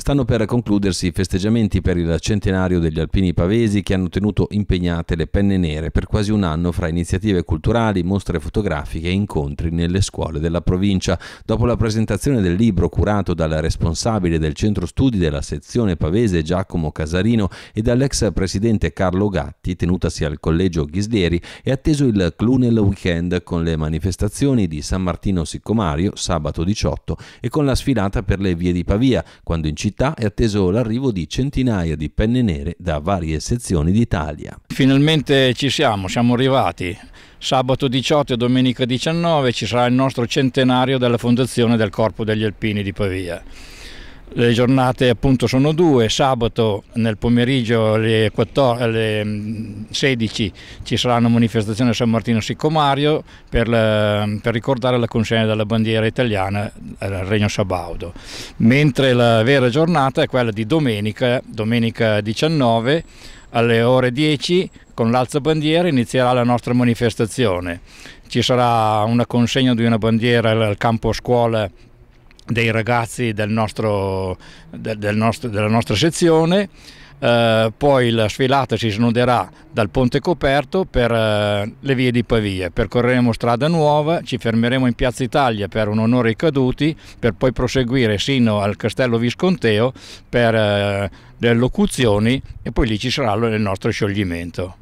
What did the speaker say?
Stanno per concludersi i festeggiamenti per il centenario degli alpini pavesi che hanno tenuto impegnate le penne nere per quasi un anno fra iniziative culturali, mostre fotografiche e incontri nelle scuole della provincia. Dopo la presentazione del libro curato dal responsabile del centro studi della sezione pavese Giacomo Casarino e dall'ex presidente Carlo Gatti, tenutasi al collegio Ghislieri, è atteso il Clunel Weekend con le manifestazioni di San Martino Siccomario sabato 18 e con la sfilata per le vie di Pavia, quando in città è atteso l'arrivo di centinaia di penne nere da varie sezioni d'Italia. Finalmente ci siamo, siamo arrivati. Sabato 18 e domenica 19 ci sarà il nostro centenario della fondazione del Corpo degli Alpini di Pavia. Le giornate appunto sono due, sabato nel pomeriggio alle, 14, alle 16 mm, ci sarà una manifestazione a San Martino Siccomario per, per ricordare la consegna della bandiera italiana al Regno Sabaudo, mentre la vera giornata è quella di domenica, domenica 19 alle ore 10 con l'alza bandiera inizierà la nostra manifestazione. Ci sarà una consegna di una bandiera al campo scuola dei ragazzi del nostro, del nostro, della nostra sezione. Eh, poi la sfilata si snoderà dal ponte coperto per eh, le vie di Pavia, percorreremo strada nuova, ci fermeremo in Piazza Italia per un onore ai caduti, per poi proseguire sino al Castello Visconteo per eh, le locuzioni e poi lì ci sarà il nostro scioglimento.